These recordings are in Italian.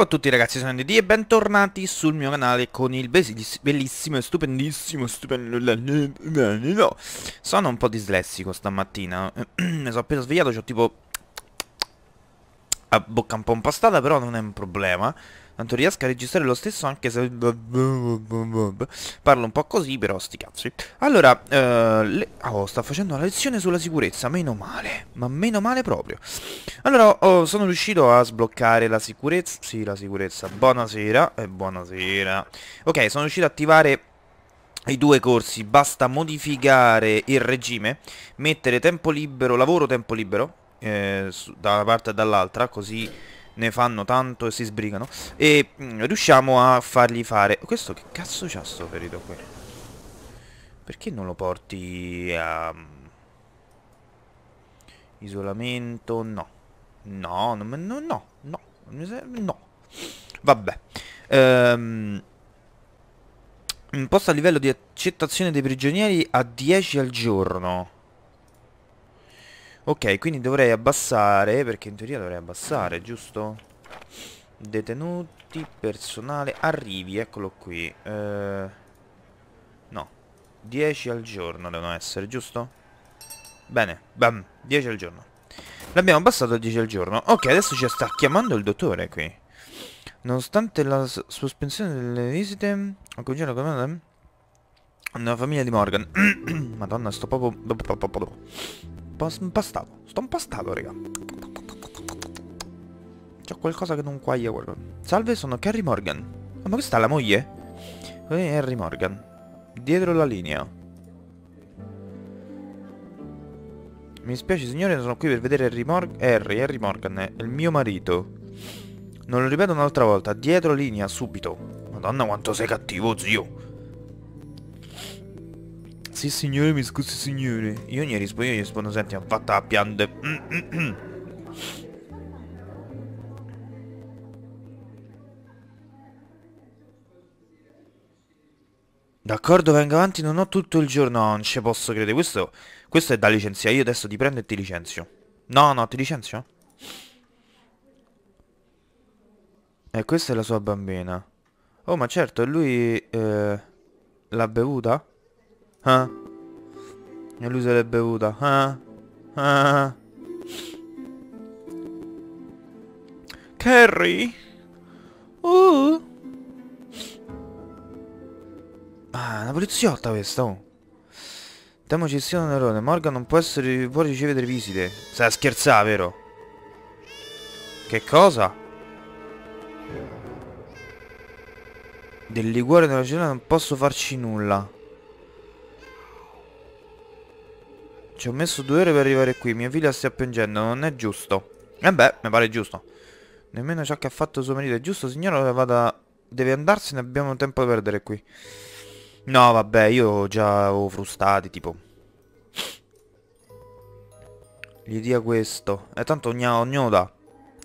Ciao a tutti ragazzi, sono ND e bentornati sul mio canale con il bellissimo e stupendissimo stupendo... sono un po' dislessico stamattina, mi sono appena svegliato, c'ho tipo... a bocca un po' impastata, però non è un problema Tanto riesco a registrare lo stesso anche se... Parlo un po' così, però sti cazzi. Allora, eh, le... oh, sta facendo una lezione sulla sicurezza, meno male. Ma meno male proprio. Allora, oh, oh sono riuscito a sbloccare la sicurezza. Sì, la sicurezza. Buonasera e buonasera. Ok, sono riuscito ad attivare i due corsi basta modificare il regime mettere tempo libero lavoro tempo libero eh, da una parte e dall'altra così ne fanno tanto e si sbrigano e mh, mm, riusciamo a fargli fare questo che cazzo c'ha sto ferito qui perché non lo porti a mm, isolamento no no no no no no no vabbè ehm Imposta a livello di accettazione dei prigionieri a 10 al giorno Ok, quindi dovrei abbassare, perché in teoria dovrei abbassare, giusto? Detenuti, personale, arrivi, eccolo qui. Eh, no, 10 al giorno devono essere, giusto? Bene, bam, 10 al giorno. L'abbiamo abbassato a 10 al giorno. Ok, adesso ci sta chiamando il dottore qui. Nonostante la sospensione delle visite, ho cominciato a comandare nella famiglia di Morgan. Madonna, sto proprio po' impastato. Sto impastato, raga. C'è qualcosa che non quaglia quello. Salve, sono Carrie Morgan. Oh, ma questa è la moglie? Eh, Harry Morgan. Dietro la linea. Mi spiace signore, sono qui per vedere Harry, Mor Harry, Harry Morgan, è il mio marito. Non lo ripeto un'altra volta, dietro linea, subito. Madonna quanto sei cattivo, zio. Sì signore, mi scusi signore. Io gli rispondo, io gli rispondo, senti, ho fatto la piante. D'accordo, venga avanti, non ho tutto il giorno, non ci posso credere. Questo, questo è da licenziare, io adesso ti prendo e ti licenzio. No, no, ti licenzio? E questa è la sua bambina. Oh, ma certo, lui... Eh, l'ha bevuta? Ah. E lui se l'è bevuta. Ah. Ah. Carrie? Uh. Ah, una poliziotta questa, oh. Temo ci sia un errore. Morgan non può, essere, può ricevere visite. Stai a scherzare, vero? Che cosa? Del liquore della cena non posso farci nulla. Ci ho messo due ore per arrivare qui. Mia figlia sta piangendo, non è giusto. E eh beh, mi pare giusto. Nemmeno ciò che ha fatto suo marito è giusto, signora, vada... Deve andarsene, abbiamo tempo da perdere qui. No, vabbè, io già ho frustati, tipo. Gli dia questo. E eh, tanto ognuno, ognuno dà.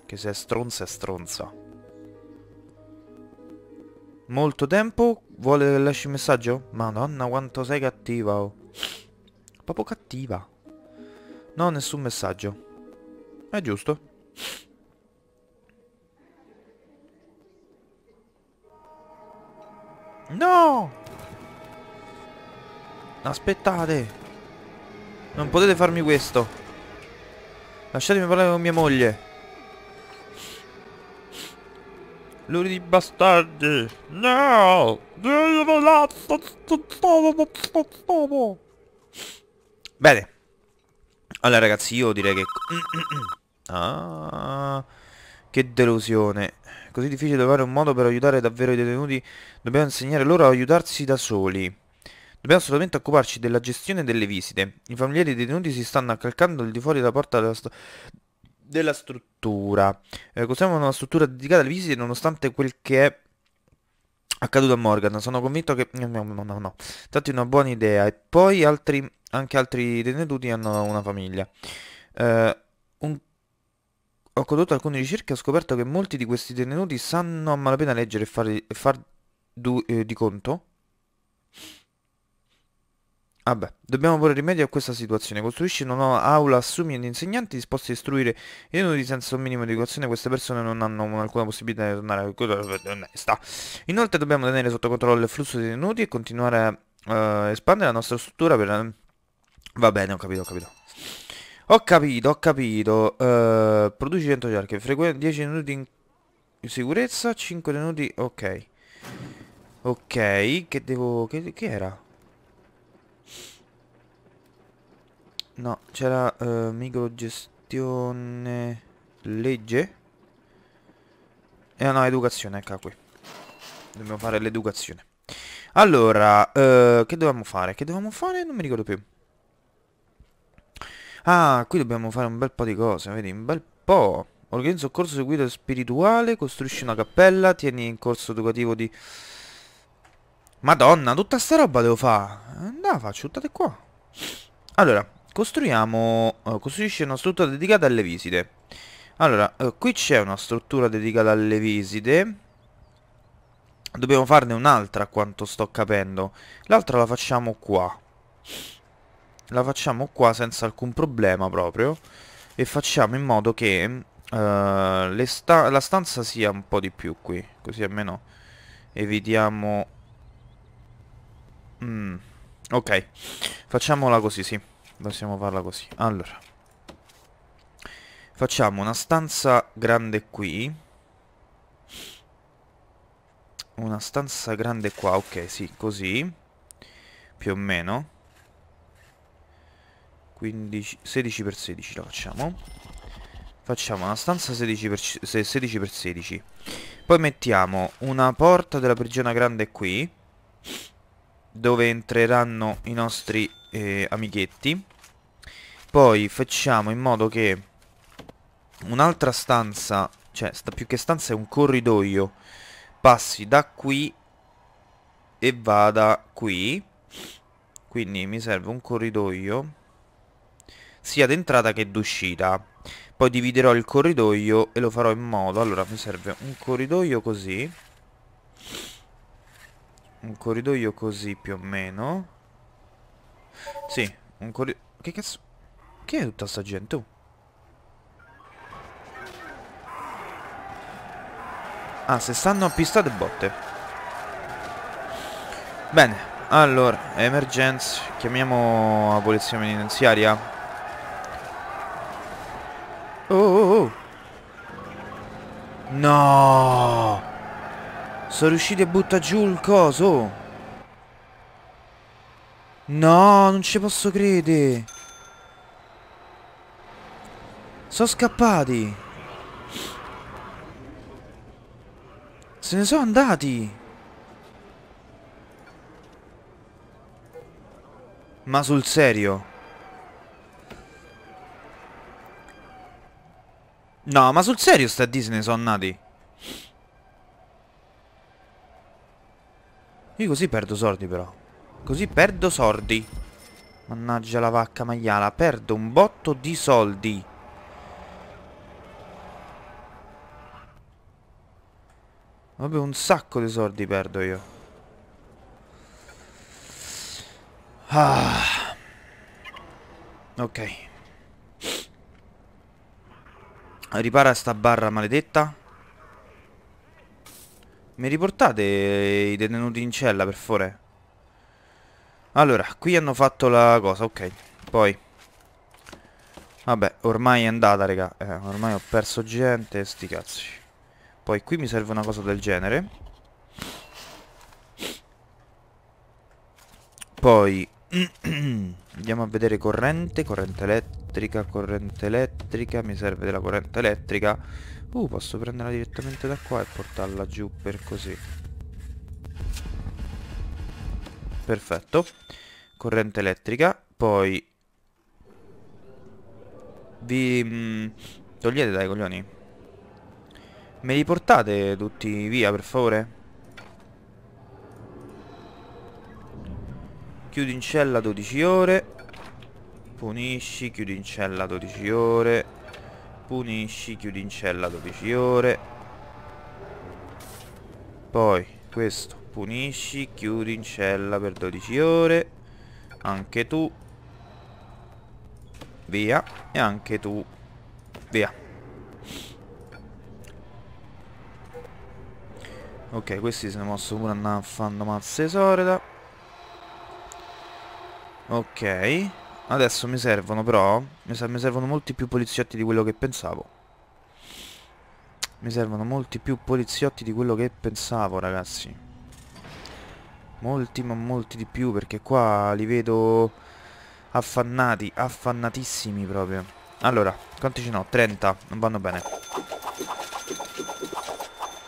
Che se è stronza è stronza. Molto tempo? Vuole che lasci un messaggio? Madonna, quanto sei cattiva, oh. Proprio cattiva. No, nessun messaggio. È giusto. No! Aspettate! Non potete farmi questo. Lasciatemi parlare con mia moglie. Luri di bastardi! No! Dio, volazzo! Stavo, stavo, stavo! Bene. Allora ragazzi, io direi che... ah, che delusione. Così difficile trovare un modo per aiutare davvero i detenuti. Dobbiamo insegnare loro a aiutarsi da soli. Dobbiamo assolutamente occuparci della gestione delle visite. I familiari dei detenuti si stanno accalcando al di fuori della porta della, st della struttura. Eh, costruiamo una struttura dedicata alle visite nonostante quel che è accaduto a Morgan. Sono convinto che... No, no, no, no. Tratti una buona idea. E poi altri, anche altri detenuti hanno una famiglia. Eh, un... Ho condotto alcune ricerche e ho scoperto che molti di questi detenuti sanno a malapena leggere e far, far du, eh, di conto Vabbè, dobbiamo porre rimedio a questa situazione. Costruisci una nuova aula, assumi insegnanti disposti a istruire i tenuti senza un minimo di educazione. Queste persone non hanno alcuna possibilità di tornare a cultura onesta. Inoltre dobbiamo tenere sotto controllo il flusso dei tenuti e continuare a uh, eh, espandere la nostra struttura per... Eh, Va bene, ho capito, ho capito. Ho capito, ho capito. Uh, produci 100 cerche, frequenti 10 tenuti in... in sicurezza, 5 tenuti... Ok. Ok, che devo... che, che era? No, c'era uh, eh, microgestione legge. E eh, no, educazione, ecco qui. Dobbiamo fare l'educazione. Allora, uh, che dobbiamo fare? Che dobbiamo fare? Non mi ricordo più. Ah, qui dobbiamo fare un bel po' di cose, vedi, un bel po'. Organizzo un corso seguito spirituale, costruisci una cappella, tieni in corso educativo di... Madonna, tutta sta roba devo fare. No, faccio, tuttate qua. Allora, Costruiamo... Uh, costruisce una struttura dedicata alle visite. Allora, uh, qui c'è una struttura dedicata alle visite. Dobbiamo farne un'altra a quanto sto capendo. L'altra la facciamo qua. La facciamo qua senza alcun problema proprio. E facciamo in modo che Uh, sta la stanza sia un po' di più qui Così almeno evitiamo mm. Ok Facciamola così, sì possiamo farla così allora facciamo una stanza grande qui una stanza grande qua ok sì così più o meno 15, 16 x 16 la facciamo facciamo una stanza 16 x 16, 16 poi mettiamo una porta della prigione grande qui dove entreranno i nostri eh, amighetti Poi facciamo in modo che Un'altra stanza Cioè sta più che stanza è un corridoio Passi da qui E vada qui Quindi mi serve un corridoio Sia d'entrata che d'uscita Poi dividerò il corridoio E lo farò in modo Allora mi serve un corridoio così un corridoio così più o meno sì, un corridoio... Che cazzo... Che è tutta sta gente? Oh. Ah, se stanno a pista de botte. Bene, allora, emergenza. Chiamiamo la polizia penitenziaria. Oh, oh, oh, oh. No! Sono riusciti a buttare giù il coso. Oh. No, non ci posso credere. Sono scappati. Se ne sono andati. Ma sul serio? No, ma sul serio sta Disney sono nati? Io così perdo soldi però. Così perdo sordi Mannaggia la vacca maiala. Perdo un botto di soldi. Vabbè, un sacco di soldi perdo io. Ah. Ok. Ripara sta barra maledetta. Mi riportate i detenuti in cella, per favore? Allora, qui hanno fatto la cosa, ok. Poi. Vabbè, ormai è andata, raga. Eh, ormai ho perso gente, sti cazzi. Poi qui mi serve una cosa del genere. Poi... andiamo a vedere corrente, corrente elettrica, corrente elettrica. Mi serve della corrente elettrica. Uh, posso prenderla direttamente da qua e portarla giù per così perfetto corrente elettrica poi vi mh, mm, togliete dai coglioni me li portate tutti via per favore chiudi in cella 12 ore punisci chiudi in cella 12 ore punisci chiudi in cella 12 ore poi questo punisci, chiudi in cella per 12 ore. Anche tu. Via. E anche tu. Via. Ok, questi si sono mosso pure andando a fare mazze sorda. Ok. Adesso mi servono però mi, servono molti più poliziotti di quello che pensavo Mi servono molti più poliziotti di quello che pensavo ragazzi molti ma molti di più perché qua li vedo affannati, affannatissimi proprio. Allora, quanti ce n'ho? 30, non vanno bene.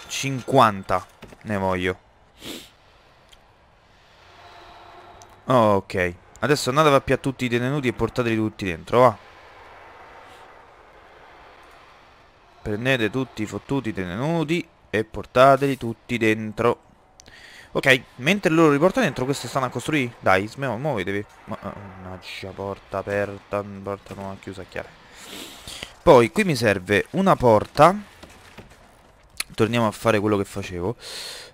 50 ne voglio. Ok, adesso andate a più tutti i detenuti e portateli tutti dentro, va. Prendete tutti i fottuti detenuti e portateli tutti dentro. Ok, mentre loro li porta dentro, queste stanno a costruire. Dai, smemo, muovetevi. Eh, mannaggia, porta aperta, porta non chiusa, chiara. Poi, qui mi serve una porta. Torniamo a fare quello che facevo.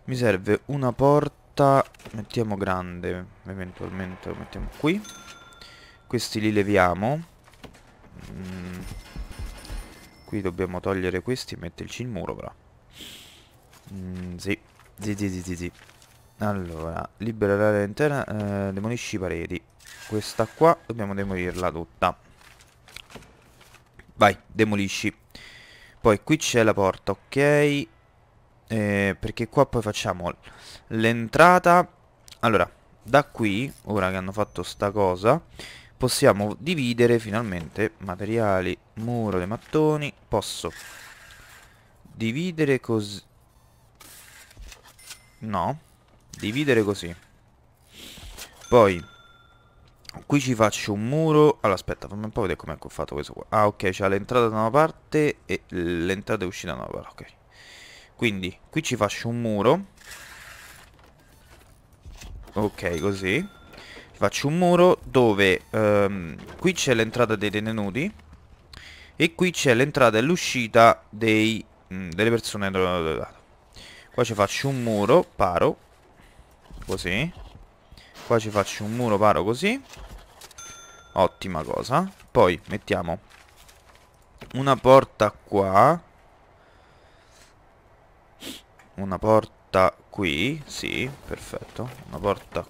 Mi serve una porta, mettiamo grande, eventualmente lo mettiamo qui. Questi li leviamo. Mm. Qui dobbiamo togliere questi e metterci il muro però. Mm, sì. Sì, sì, sì, sì, sì. Allora, libera l'area interna, eh, demolisci i pareti. Questa qua dobbiamo demolirla tutta. Vai, demolisci. Poi qui c'è la porta, ok. Eh, perché qua poi facciamo l'entrata. Allora, da qui, ora che hanno fatto sta cosa, possiamo dividere finalmente materiali, muro dei mattoni. Posso dividere così... No, Dividere così. Poi Qui ci faccio un muro Allora aspetta fammi un po' vedere com'è che ho fatto questo qua Ah ok c'è l'entrata da una parte E l'entrata e uscita da una parte Ok Quindi qui ci faccio un muro Ok così Faccio un muro dove um, Qui c'è l'entrata dei detenuti E qui c'è l'entrata e l'uscita mm, Delle persone Qua ci faccio un muro Paro Così Qua ci faccio un muro paro così Ottima cosa Poi mettiamo Una porta qua Una porta qui Sì, perfetto Una porta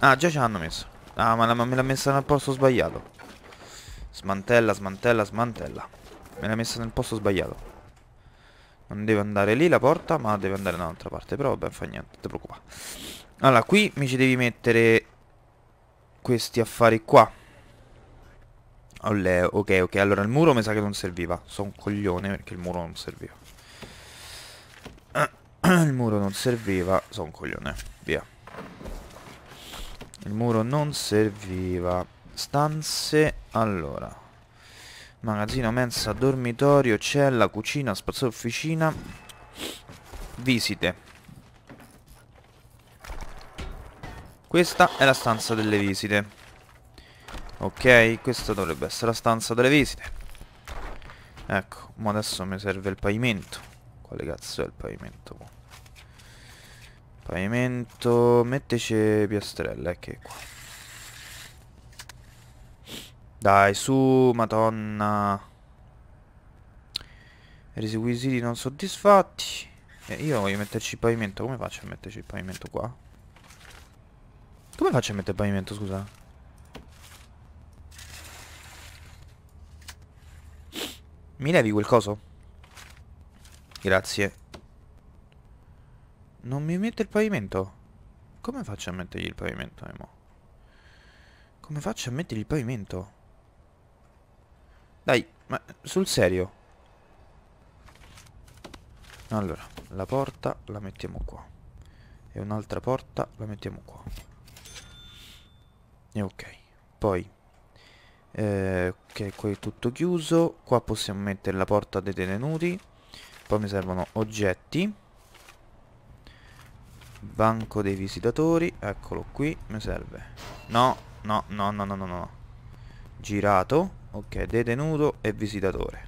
Ah, già ce l'hanno messa Ah, ma, la, ma me l'ha messa nel posto sbagliato Smantella, smantella, smantella Me l'ha messa nel posto sbagliato non deve andare lì la porta ma deve andare da un'altra parte Però vabbè fa niente, non ti preoccupare allora, qui mi ci devi mettere questi affari qua. Olle, ok, ok. Allora, il muro mi sa che non serviva. Sono un coglione perché il muro non serviva. il muro non serviva. Sono un coglione. Via. Il muro non serviva. Stanze. Allora. Magazzino, mensa, dormitorio, cella, cucina, spazio, officina. Visite. Questa è la stanza delle visite Ok, questa dovrebbe essere la stanza delle visite Ecco, ma adesso mi serve il pavimento Quale cazzo è il pavimento? Pavimento... Metteci piastrella, ecco qua Dai, su, madonna Requisiti non soddisfatti eh, io voglio metterci il pavimento Come faccio a metterci il pavimento qua? Come faccio a mettere il pavimento, scusa? Mi levi quel coso? Grazie. Non mi mette il pavimento? Come faccio a mettergli il pavimento, Emo? Come faccio a mettergli il pavimento? Dai, ma sul serio? Allora, la porta la mettiamo qua. E un'altra porta la mettiamo qua. E eh, ok. Poi, eh, ok, qui è tutto chiuso. Qua possiamo mettere la porta dei detenuti. Poi mi servono oggetti. Banco dei visitatori. Eccolo qui. Mi serve. No, no, no, no, no, no, no. Girato. Ok, detenuto e visitatore.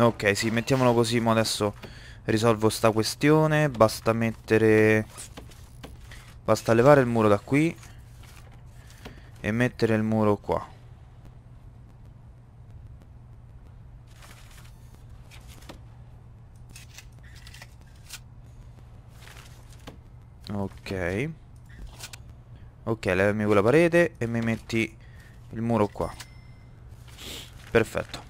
Ok, sì, mettiamolo così, ma adesso risolvo sta questione. Basta mettere... Basta levare il muro da qui e mettere il muro qua. Ok. Ok, levami quella parete e mi metti il muro qua. Perfetto.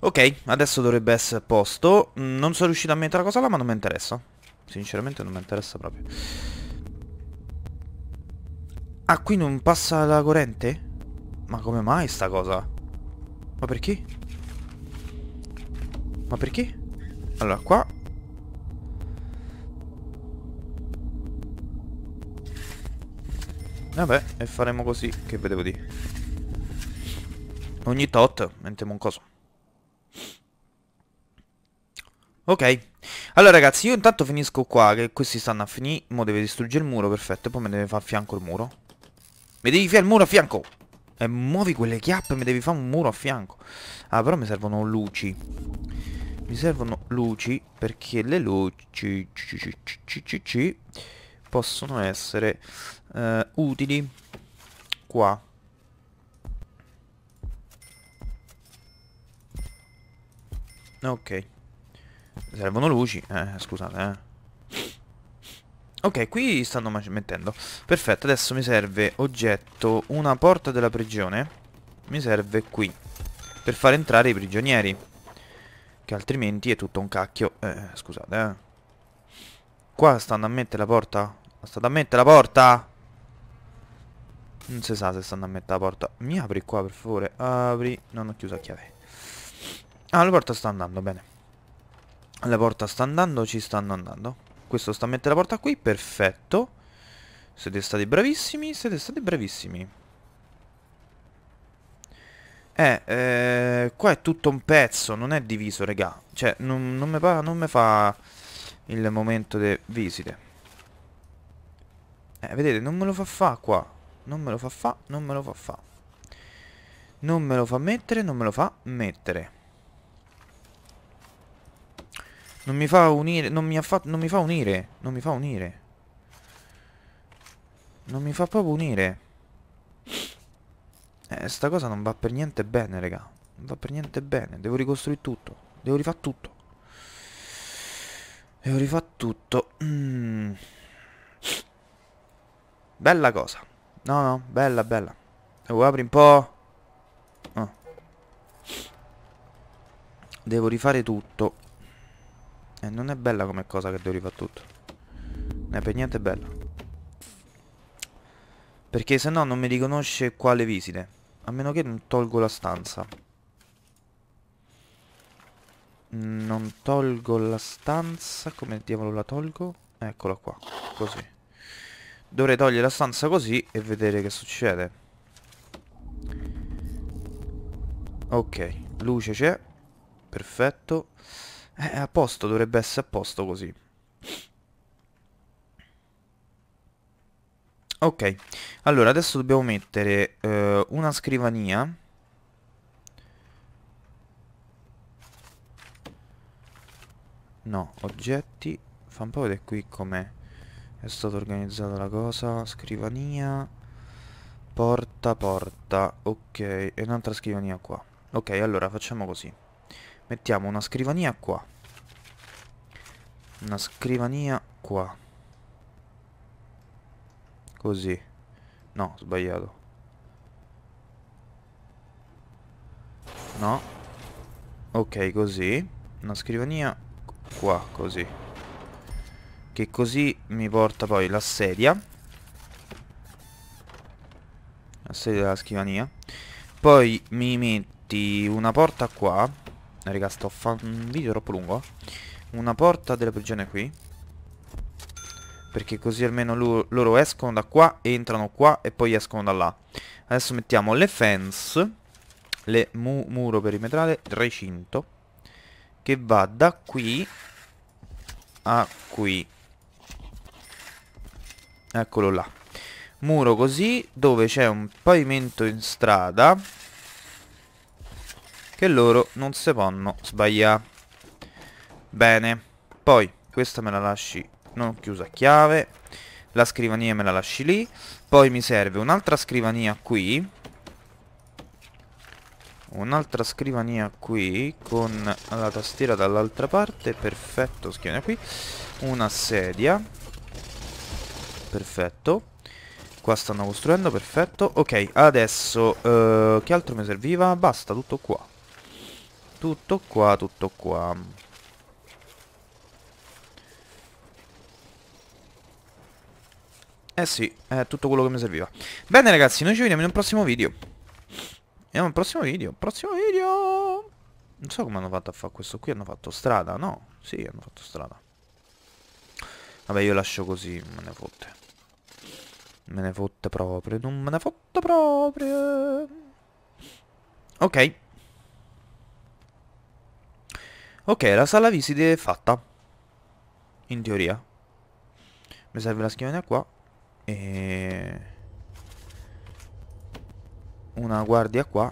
Ok, adesso dovrebbe essere a posto. Mm, non sono riuscito a mettere la cosa là, ma non mi interessa. Sinceramente non mi interessa proprio. Ah, qui non passa la corrente? Ma come mai sta cosa? Ma perché? Ma perché? Allora, qua... Vabbè, e faremo così, che vedevo di... Ogni tot, mettiamo un coso. Ok. Allora ragazzi, io intanto finisco qua, che questi stanno a finire. Mo deve distruggere il muro, perfetto. Poi mi deve fare a fianco il muro. Mi devi fare il muro a fianco! E muovi quelle chiappe, mi devi fare un muro a fianco. Ah, però mi servono luci. Mi servono luci perché le luci possono essere uh, utili qua. Ok servono luci. Eh, scusate, eh. Ok, qui stanno mettendo. Perfetto, adesso mi serve oggetto una porta della prigione. Mi serve qui. Per far entrare i prigionieri. Che altrimenti è tutto un cacchio. Eh, scusate, eh. Qua stanno a mettere la porta? Stanno a mettere la porta? Non si sa se stanno a mettere la porta. Mi apri qua, per favore. Apri. Non ho chiuso a chiave. Ah, la porta sta andando, bene. La porta sta andando, ci stanno andando. Questo sta a mettere la porta qui, perfetto. Siete stati bravissimi, siete stati bravissimi. Eh, eh, qua è tutto un pezzo, non è diviso, regà. Cioè, non, non mi fa, non mi fa il momento delle visite. Eh, vedete, non me lo fa fa qua. Non me lo fa fa, non me lo fa fa. Non me lo fa mettere, non me lo fa mettere. Non mi fa unire, non mi, ha fatto, non mi fa unire, non mi fa unire. Non mi fa proprio unire. Eh, sta cosa non va per niente bene, raga. Non va per niente bene. Devo ricostruire tutto. Devo rifare tutto. Devo rifare tutto. Mm. Bella cosa. No, no, bella, bella. Devo apri un po'. Ah. Devo rifare tutto. E eh, non è bella come cosa che devo rifare tutto. Non è per niente bella. Perché se no non mi riconosce quale visite. A meno che non tolgo la stanza. Non tolgo la stanza. Come diavolo la tolgo? Eccola qua. Così. Dovrei togliere la stanza così e vedere che succede. Ok. Luce c'è. Perfetto. È eh, a posto, dovrebbe essere a posto così. Ok, allora adesso dobbiamo mettere eh, una scrivania No, oggetti Fa un po' vedere qui com'è È stata organizzata la cosa Scrivania Porta, porta Ok, e un'altra scrivania qua Ok, allora facciamo così Mettiamo una scrivania qua. Una scrivania qua. Così. No, sbagliato. No. Ok, così. Una scrivania qua, così. Che così mi porta poi la sedia. La sedia della scrivania. Poi mi metti una porta qua Raga sto facendo un video troppo lungo Una porta della prigione qui Perché così almeno loro, loro escono da qua Entrano qua e poi escono da là Adesso mettiamo le fence Le mu muro perimetrale Recinto Che va da qui A qui Eccolo là Muro così Dove c'è un pavimento in strada che loro non si possono sbagliare bene poi questa me la lasci non chiusa a chiave la scrivania me la lasci lì poi mi serve un'altra scrivania qui un'altra scrivania qui con la tastiera dall'altra parte perfetto scrivania qui una sedia perfetto qua stanno costruendo perfetto ok adesso eh, che altro mi serviva basta tutto qua tutto qua, tutto qua. Eh sì, è tutto quello che mi serviva. Bene ragazzi, noi ci vediamo in un prossimo video. Vediamo un prossimo video, prossimo video! Non so come hanno fatto a fare questo qui, hanno fatto strada, no? Sì, hanno fatto strada. Vabbè, io lascio così, me ne fotte. Me ne fotte proprio, non me ne fotte proprio. Ok. Ok, la sala visite è fatta. In teoria. Mi serve la schiena qua. E... Una guardia qua.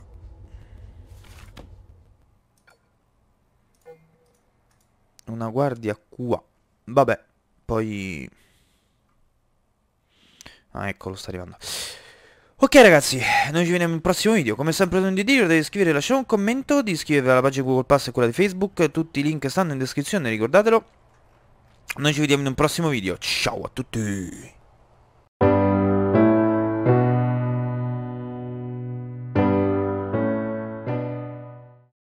Una guardia qua. Vabbè, poi... Ah, eccolo, sta arrivando. Ok ragazzi, noi ci vediamo in un prossimo video, come sempre non dimenticate di iscrivervi, lasciare un commento, di iscrivervi alla pagina Google Pass e quella di Facebook, tutti i link stanno in descrizione, ricordatelo. Noi ci vediamo in un prossimo video, ciao a tutti!